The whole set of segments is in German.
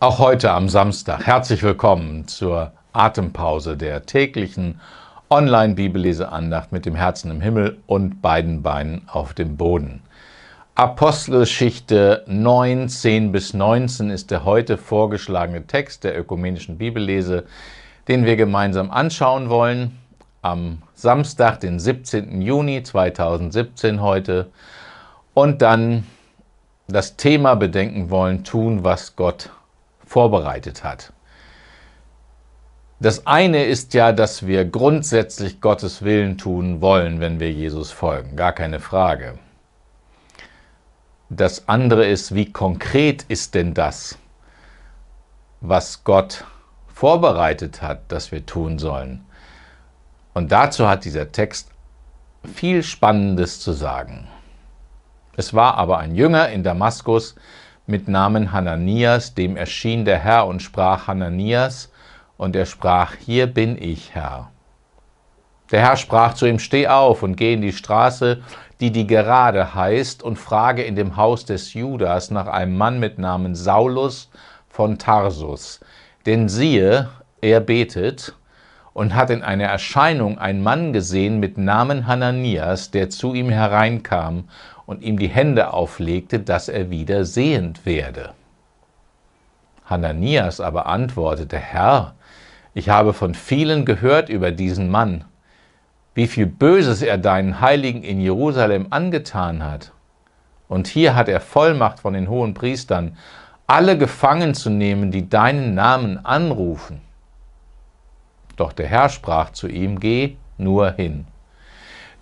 Auch heute am Samstag herzlich willkommen zur Atempause der täglichen Online-Bibelleseandacht mit dem Herzen im Himmel und beiden Beinen auf dem Boden. Apostelgeschichte 9, 10 bis 19 ist der heute vorgeschlagene Text der ökumenischen Bibellese, den wir gemeinsam anschauen wollen. Am Samstag, den 17. Juni 2017 heute. Und dann das Thema bedenken wollen, tun, was Gott vorbereitet hat. Das eine ist ja, dass wir grundsätzlich Gottes Willen tun wollen, wenn wir Jesus folgen, gar keine Frage. Das andere ist, wie konkret ist denn das, was Gott vorbereitet hat, dass wir tun sollen? Und dazu hat dieser Text viel Spannendes zu sagen. Es war aber ein Jünger in Damaskus, mit Namen Hananias, dem erschien der Herr und sprach Hananias, und er sprach, hier bin ich, Herr. Der Herr sprach zu ihm, steh auf und geh in die Straße, die die gerade heißt, und frage in dem Haus des Judas nach einem Mann mit Namen Saulus von Tarsus. Denn siehe, er betet, und hat in einer Erscheinung einen Mann gesehen mit Namen Hananias, der zu ihm hereinkam und ihm die Hände auflegte, dass er wieder sehend werde. Hananias aber antwortete, Herr, ich habe von vielen gehört über diesen Mann, wie viel Böses er deinen Heiligen in Jerusalem angetan hat. Und hier hat er Vollmacht von den hohen Priestern, alle gefangen zu nehmen, die deinen Namen anrufen. Doch der Herr sprach zu ihm, geh nur hin.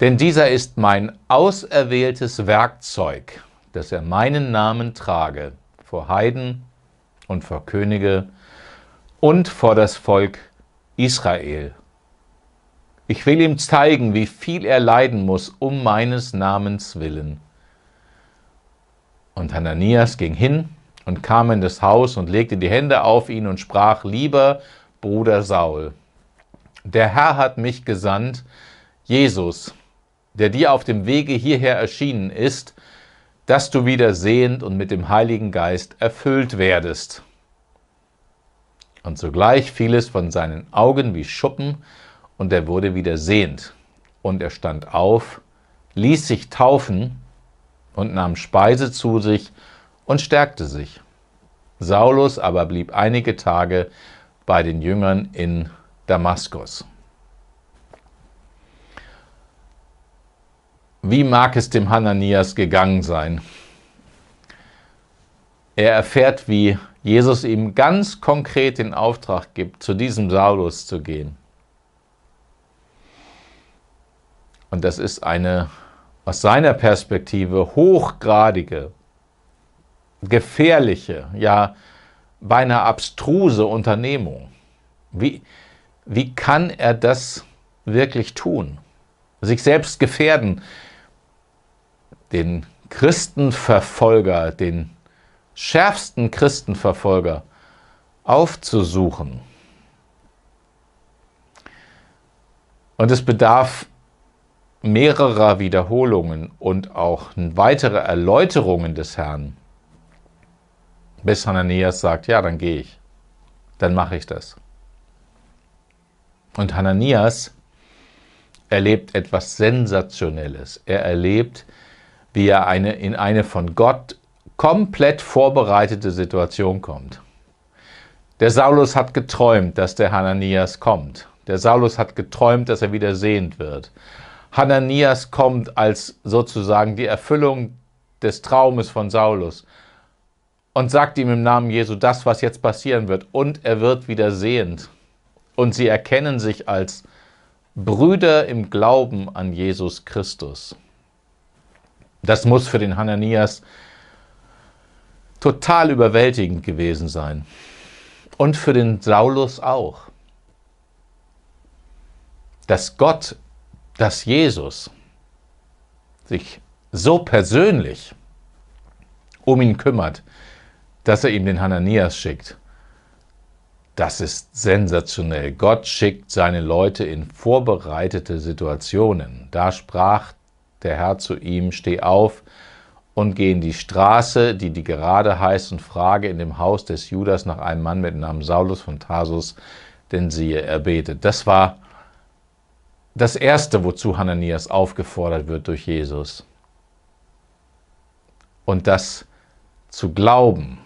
Denn dieser ist mein auserwähltes Werkzeug, dass er meinen Namen trage vor Heiden und vor Könige und vor das Volk Israel. Ich will ihm zeigen, wie viel er leiden muss um meines Namens willen. Und Hananias ging hin und kam in das Haus und legte die Hände auf ihn und sprach, lieber Bruder Saul, der Herr hat mich gesandt, Jesus, der dir auf dem Wege hierher erschienen ist, dass du wieder sehend und mit dem Heiligen Geist erfüllt werdest. Und sogleich fiel es von seinen Augen wie Schuppen, und er wurde wieder sehend. Und er stand auf, ließ sich taufen und nahm Speise zu sich und stärkte sich. Saulus aber blieb einige Tage bei den Jüngern in Damaskus. Wie mag es dem Hananias gegangen sein? Er erfährt, wie Jesus ihm ganz konkret den Auftrag gibt, zu diesem Saulus zu gehen. Und das ist eine aus seiner Perspektive hochgradige, gefährliche, ja beinahe abstruse Unternehmung. Wie, wie kann er das wirklich tun? Sich selbst gefährden, den Christenverfolger, den schärfsten Christenverfolger aufzusuchen. Und es bedarf mehrerer Wiederholungen und auch weitere Erläuterungen des Herrn, bis Hananias sagt, ja, dann gehe ich, dann mache ich das. Und Hananias erlebt etwas Sensationelles. Er erlebt, wie er eine, in eine von Gott komplett vorbereitete Situation kommt. Der Saulus hat geträumt, dass der Hananias kommt. Der Saulus hat geträumt, dass er wieder sehend wird. Hananias kommt als sozusagen die Erfüllung des Traumes von Saulus und sagt ihm im Namen Jesu das, was jetzt passieren wird. Und er wird wieder sehend und sie erkennen sich als Brüder im Glauben an Jesus Christus. Das muss für den Hananias total überwältigend gewesen sein. Und für den Saulus auch. Dass Gott, dass Jesus sich so persönlich um ihn kümmert, dass er ihm den Hananias schickt. Das ist sensationell. Gott schickt seine Leute in vorbereitete Situationen. Da sprach der Herr zu ihm, steh auf und geh in die Straße, die die gerade heißt, und frage in dem Haus des Judas nach einem Mann mit Namen Saulus von Tarsus, denn siehe, er betet. Das war das Erste, wozu Hananias aufgefordert wird durch Jesus. Und das zu glauben,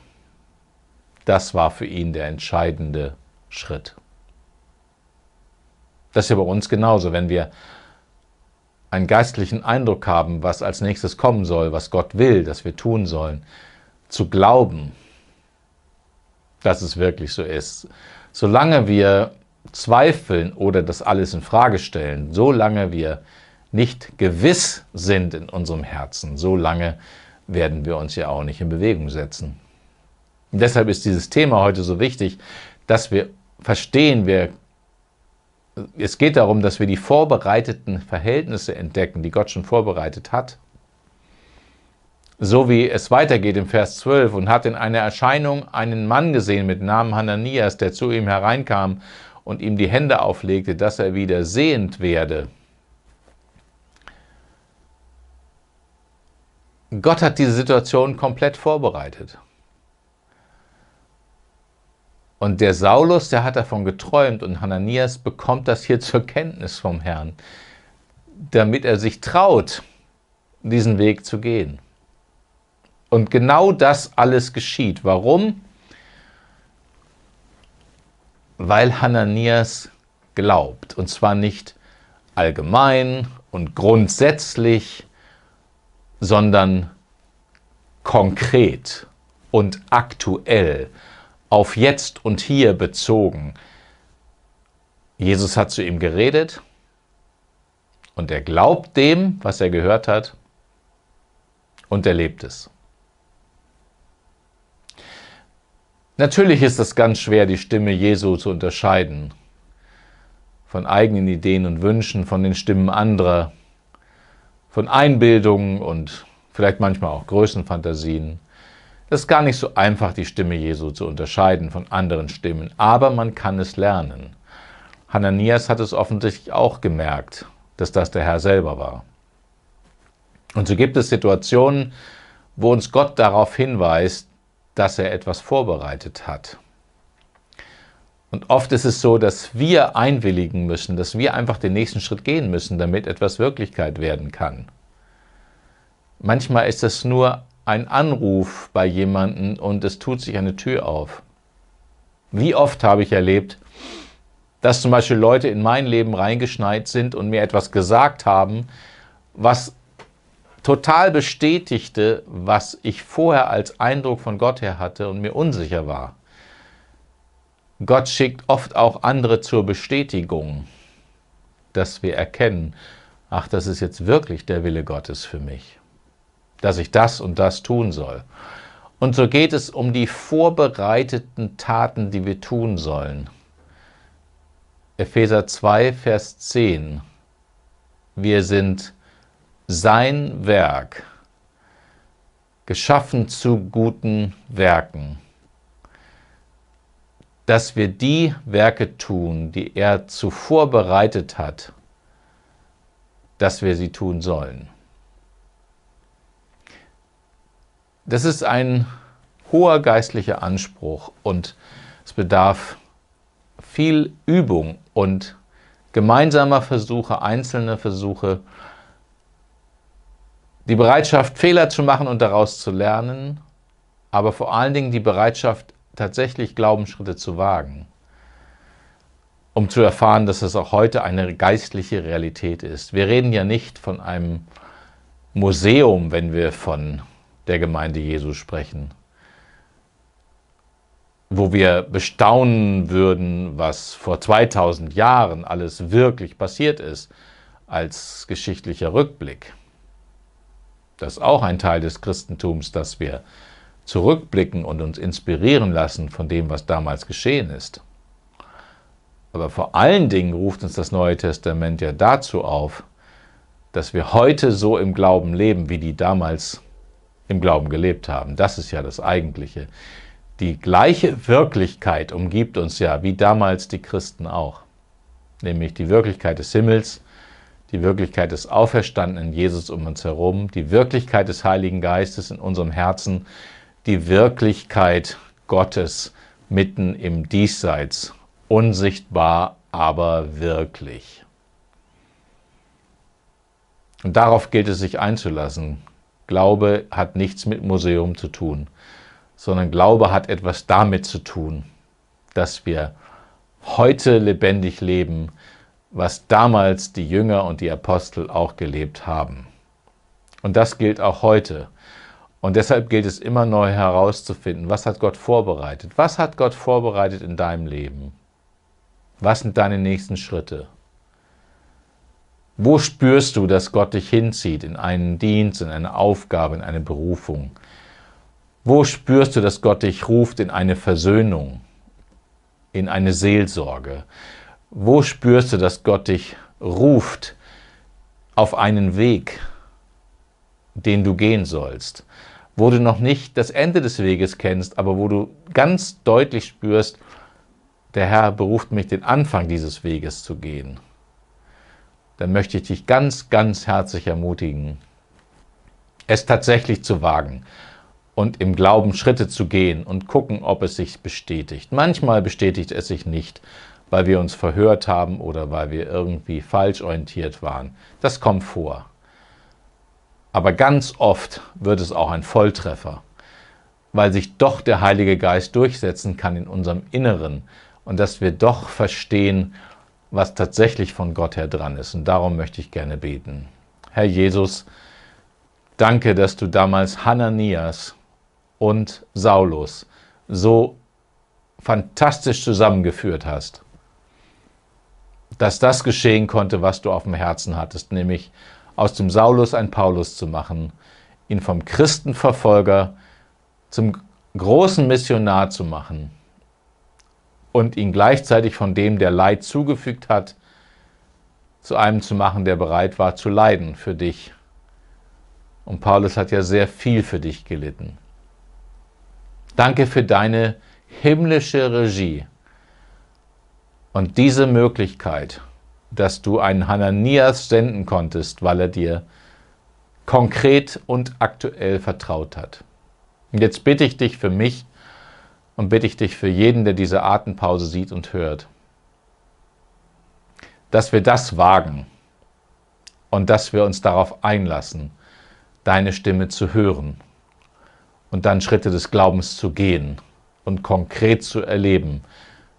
das war für ihn der entscheidende Schritt. Das ist ja bei uns genauso, wenn wir einen geistlichen Eindruck haben, was als nächstes kommen soll, was Gott will, dass wir tun sollen, zu glauben, dass es wirklich so ist. Solange wir zweifeln oder das alles in Frage stellen, solange wir nicht gewiss sind in unserem Herzen, solange werden wir uns ja auch nicht in Bewegung setzen deshalb ist dieses Thema heute so wichtig, dass wir verstehen, wir, es geht darum, dass wir die vorbereiteten Verhältnisse entdecken, die Gott schon vorbereitet hat. So wie es weitergeht im Vers 12 und hat in einer Erscheinung einen Mann gesehen mit Namen Hananias, der zu ihm hereinkam und ihm die Hände auflegte, dass er wieder sehend werde. Gott hat diese Situation komplett vorbereitet. Und der Saulus, der hat davon geträumt und Hananias bekommt das hier zur Kenntnis vom Herrn, damit er sich traut, diesen Weg zu gehen. Und genau das alles geschieht. Warum? Weil Hananias glaubt. Und zwar nicht allgemein und grundsätzlich, sondern konkret und aktuell auf jetzt und hier bezogen. Jesus hat zu ihm geredet und er glaubt dem, was er gehört hat und er lebt es. Natürlich ist es ganz schwer, die Stimme Jesu zu unterscheiden von eigenen Ideen und Wünschen, von den Stimmen anderer, von Einbildungen und vielleicht manchmal auch Größenfantasien. Es ist gar nicht so einfach, die Stimme Jesu zu unterscheiden von anderen Stimmen, aber man kann es lernen. Hananias hat es offensichtlich auch gemerkt, dass das der Herr selber war. Und so gibt es Situationen, wo uns Gott darauf hinweist, dass er etwas vorbereitet hat. Und oft ist es so, dass wir einwilligen müssen, dass wir einfach den nächsten Schritt gehen müssen, damit etwas Wirklichkeit werden kann. Manchmal ist es nur ein Anruf bei jemandem und es tut sich eine Tür auf. Wie oft habe ich erlebt, dass zum Beispiel Leute in mein Leben reingeschneit sind und mir etwas gesagt haben, was total bestätigte, was ich vorher als Eindruck von Gott her hatte und mir unsicher war. Gott schickt oft auch andere zur Bestätigung, dass wir erkennen, ach, das ist jetzt wirklich der Wille Gottes für mich dass ich das und das tun soll. Und so geht es um die vorbereiteten Taten, die wir tun sollen. Epheser 2, Vers 10. Wir sind sein Werk, geschaffen zu guten Werken, dass wir die Werke tun, die er zuvor bereitet hat, dass wir sie tun sollen. Das ist ein hoher geistlicher Anspruch und es bedarf viel Übung und gemeinsamer Versuche, einzelner Versuche, die Bereitschaft, Fehler zu machen und daraus zu lernen, aber vor allen Dingen die Bereitschaft, tatsächlich Glaubensschritte zu wagen, um zu erfahren, dass es auch heute eine geistliche Realität ist. Wir reden ja nicht von einem Museum, wenn wir von der Gemeinde Jesu sprechen, wo wir bestaunen würden, was vor 2000 Jahren alles wirklich passiert ist, als geschichtlicher Rückblick. Das ist auch ein Teil des Christentums, dass wir zurückblicken und uns inspirieren lassen von dem, was damals geschehen ist. Aber vor allen Dingen ruft uns das Neue Testament ja dazu auf, dass wir heute so im Glauben leben, wie die damals im Glauben gelebt haben. Das ist ja das Eigentliche. Die gleiche Wirklichkeit umgibt uns ja, wie damals die Christen auch. Nämlich die Wirklichkeit des Himmels, die Wirklichkeit des auferstandenen Jesus um uns herum, die Wirklichkeit des Heiligen Geistes in unserem Herzen, die Wirklichkeit Gottes mitten im Diesseits, unsichtbar, aber wirklich. Und darauf gilt es sich einzulassen. Glaube hat nichts mit Museum zu tun, sondern Glaube hat etwas damit zu tun, dass wir heute lebendig leben, was damals die Jünger und die Apostel auch gelebt haben. Und das gilt auch heute. Und deshalb gilt es immer neu herauszufinden, was hat Gott vorbereitet? Was hat Gott vorbereitet in deinem Leben? Was sind deine nächsten Schritte? Wo spürst du, dass Gott dich hinzieht in einen Dienst, in eine Aufgabe, in eine Berufung? Wo spürst du, dass Gott dich ruft in eine Versöhnung, in eine Seelsorge? Wo spürst du, dass Gott dich ruft auf einen Weg, den du gehen sollst? Wo du noch nicht das Ende des Weges kennst, aber wo du ganz deutlich spürst, der Herr beruft mich, den Anfang dieses Weges zu gehen dann möchte ich dich ganz, ganz herzlich ermutigen, es tatsächlich zu wagen und im Glauben Schritte zu gehen und gucken, ob es sich bestätigt. Manchmal bestätigt es sich nicht, weil wir uns verhört haben oder weil wir irgendwie falsch orientiert waren. Das kommt vor. Aber ganz oft wird es auch ein Volltreffer, weil sich doch der Heilige Geist durchsetzen kann in unserem Inneren und dass wir doch verstehen, was tatsächlich von Gott her dran ist. Und darum möchte ich gerne beten. Herr Jesus, danke, dass du damals Hananias und Saulus so fantastisch zusammengeführt hast, dass das geschehen konnte, was du auf dem Herzen hattest, nämlich aus dem Saulus ein Paulus zu machen, ihn vom Christenverfolger zum großen Missionar zu machen und ihn gleichzeitig von dem, der Leid zugefügt hat, zu einem zu machen, der bereit war zu leiden für dich. Und Paulus hat ja sehr viel für dich gelitten. Danke für deine himmlische Regie und diese Möglichkeit, dass du einen Hananias senden konntest, weil er dir konkret und aktuell vertraut hat. Und jetzt bitte ich dich für mich, und bitte ich dich für jeden, der diese Atempause sieht und hört, dass wir das wagen und dass wir uns darauf einlassen, deine Stimme zu hören und dann Schritte des Glaubens zu gehen und konkret zu erleben,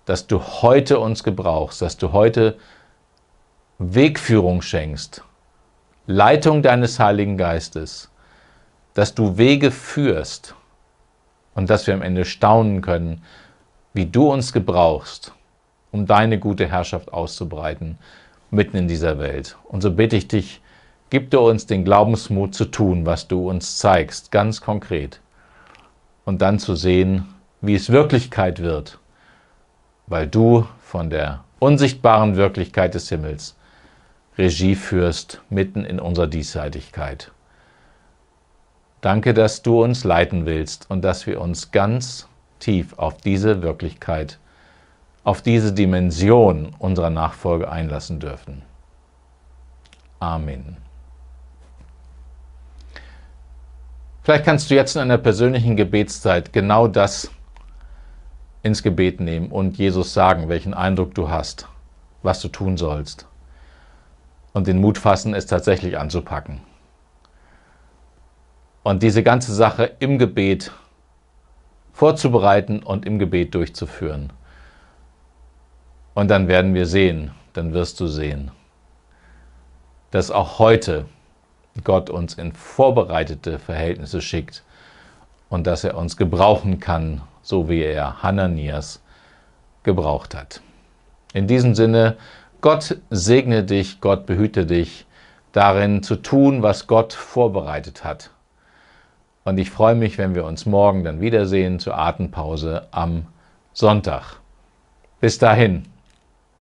dass du heute uns gebrauchst, dass du heute Wegführung schenkst, Leitung deines Heiligen Geistes, dass du Wege führst, und dass wir am Ende staunen können, wie du uns gebrauchst, um deine gute Herrschaft auszubreiten mitten in dieser Welt. Und so bitte ich dich, gib dir uns den Glaubensmut zu tun, was du uns zeigst, ganz konkret. Und dann zu sehen, wie es Wirklichkeit wird, weil du von der unsichtbaren Wirklichkeit des Himmels Regie führst mitten in unserer Diesseitigkeit. Danke, dass du uns leiten willst und dass wir uns ganz tief auf diese Wirklichkeit, auf diese Dimension unserer Nachfolge einlassen dürfen. Amen. Vielleicht kannst du jetzt in einer persönlichen Gebetszeit genau das ins Gebet nehmen und Jesus sagen, welchen Eindruck du hast, was du tun sollst und den Mut fassen, es tatsächlich anzupacken und diese ganze Sache im Gebet vorzubereiten und im Gebet durchzuführen. Und dann werden wir sehen, dann wirst du sehen, dass auch heute Gott uns in vorbereitete Verhältnisse schickt und dass er uns gebrauchen kann, so wie er Hananias gebraucht hat. In diesem Sinne, Gott segne dich, Gott behüte dich, darin zu tun, was Gott vorbereitet hat. Und ich freue mich, wenn wir uns morgen dann wiedersehen zur Atempause am Sonntag. Bis dahin.